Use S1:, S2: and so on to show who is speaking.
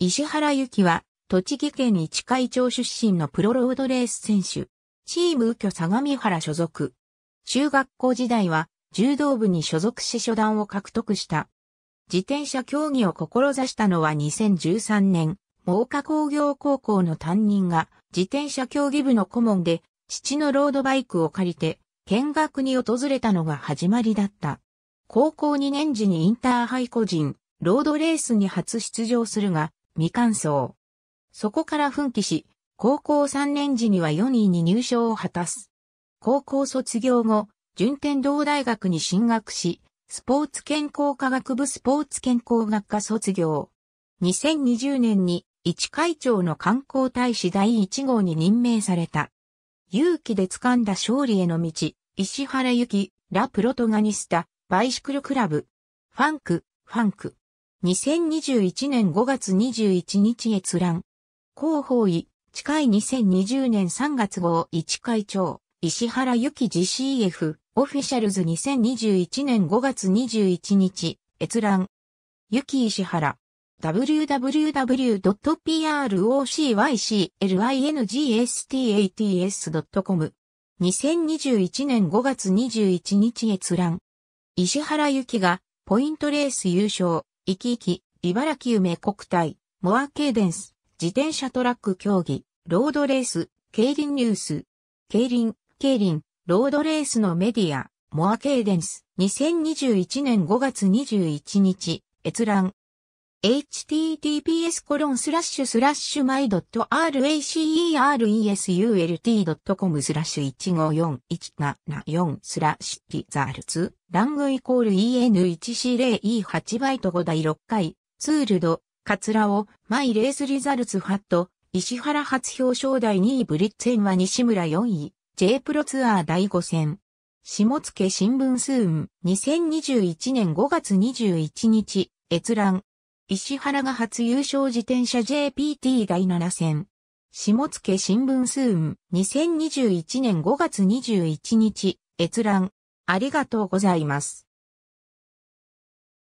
S1: 石原幸は、栃木県市会町出身のプロロードレース選手。チーム右京相模原所属。中学校時代は、柔道部に所属し初段を獲得した。自転車競技を志したのは2013年、真岡工業高校の担任が、自転車競技部の顧問で、父のロードバイクを借りて、見学に訪れたのが始まりだった。高校2年時にインターハイ個人、ロードレースに初出場するが、未完走。そこから奮起し、高校3年時には4位に入賞を果たす。高校卒業後、順天堂大学に進学し、スポーツ健康科学部スポーツ健康学科卒業。2020年に一会長の観光大使第1号に任命された。勇気で掴んだ勝利への道、石原ゆき、ラ・プロトガニスタ、バイシクルクラブ。ファンク、ファンク。2021年5月21日閲覧。広報位、近い2020年3月号一会長、石原由紀 GCF、オフィシャルズ2021年5月21日、閲覧。由紀石原。www.procyclingats.com 2021年5月21日閲覧。石原由紀がポイントレース優勝、生き生き、茨城梅国体、モアケーデンス、自転車トラック競技、ロードレース、競輪ニュース、競輪、競輪、ロードレースのメディア、モアケーデンス、2021年5月21日、閲覧、https コロンスラッシュスラッシュマイドット raceresult.com スラッシュ154174スラッシュピザールツラングイコール e n 1 4 0 e 8バイト5第6回ツールドカツラをマイレースリザルツハット石原初表彰第2位ブリッツェンは西村4位 J プロツアー第5戦下野新聞スーン2021年5月21日閲覧石原が初優勝自転車 JPT 第7戦。下野新聞スーン、2021年5月21日閲覧ありがとうございます。